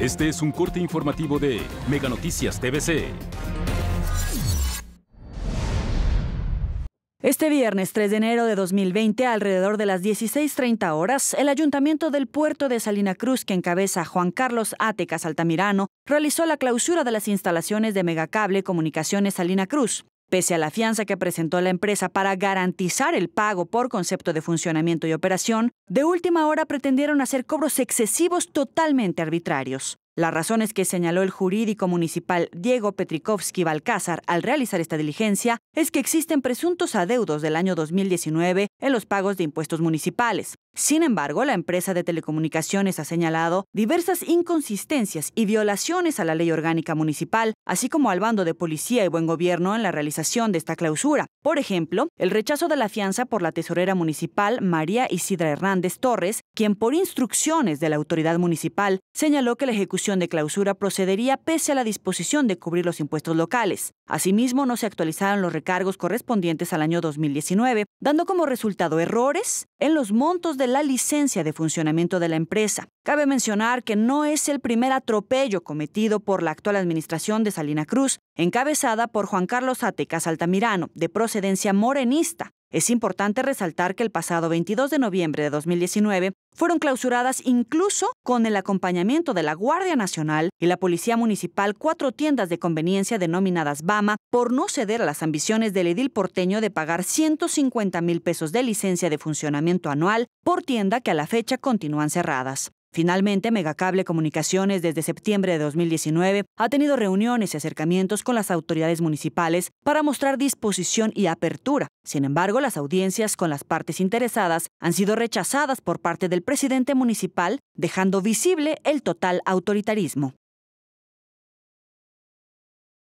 Este es un corte informativo de Mega Noticias TVC. Este viernes 3 de enero de 2020, alrededor de las 16.30 horas, el Ayuntamiento del Puerto de Salina Cruz, que encabeza Juan Carlos Atecas Altamirano, realizó la clausura de las instalaciones de Megacable Comunicaciones Salina Cruz. Pese a la fianza que presentó la empresa para garantizar el pago por concepto de funcionamiento y operación, de última hora pretendieron hacer cobros excesivos totalmente arbitrarios. Las razones que señaló el jurídico municipal Diego Petrikovsky Balcázar al realizar esta diligencia es que existen presuntos adeudos del año 2019 en los pagos de impuestos municipales, sin embargo, la empresa de telecomunicaciones ha señalado diversas inconsistencias y violaciones a la ley orgánica municipal, así como al bando de policía y buen gobierno en la realización de esta clausura. Por ejemplo, el rechazo de la fianza por la tesorera municipal María Isidra Hernández Torres, quien por instrucciones de la autoridad municipal señaló que la ejecución de clausura procedería pese a la disposición de cubrir los impuestos locales. Asimismo, no se actualizaron los recargos correspondientes al año 2019, dando como resultado errores en los montos de la licencia de funcionamiento de la empresa. Cabe mencionar que no es el primer atropello cometido por la actual administración de Salina Cruz, encabezada por Juan Carlos Ateca Altamirano, de procedencia morenista, es importante resaltar que el pasado 22 de noviembre de 2019 fueron clausuradas incluso con el acompañamiento de la Guardia Nacional y la Policía Municipal cuatro tiendas de conveniencia denominadas BAMA por no ceder a las ambiciones del edil porteño de pagar 150 mil pesos de licencia de funcionamiento anual por tienda que a la fecha continúan cerradas. Finalmente, Megacable Comunicaciones desde septiembre de 2019 ha tenido reuniones y acercamientos con las autoridades municipales para mostrar disposición y apertura. Sin embargo, las audiencias con las partes interesadas han sido rechazadas por parte del presidente municipal, dejando visible el total autoritarismo.